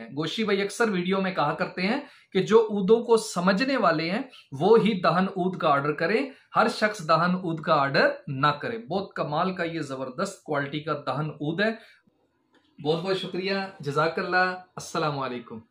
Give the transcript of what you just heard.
हैं गोशी भाई अक्सर वीडियो में कहा करते हैं कि जो ऊदों को समझने वाले हैं वो ही दहन ऊद का ऑर्डर करें हर शख्स दहन ऊद का ऑर्डर ना करे बहुत कमाल का ये जबरदस्त क्वालिटी का दहन ऊद है बहुत बहुत शुक्रिया जजाकल्ला असलकुम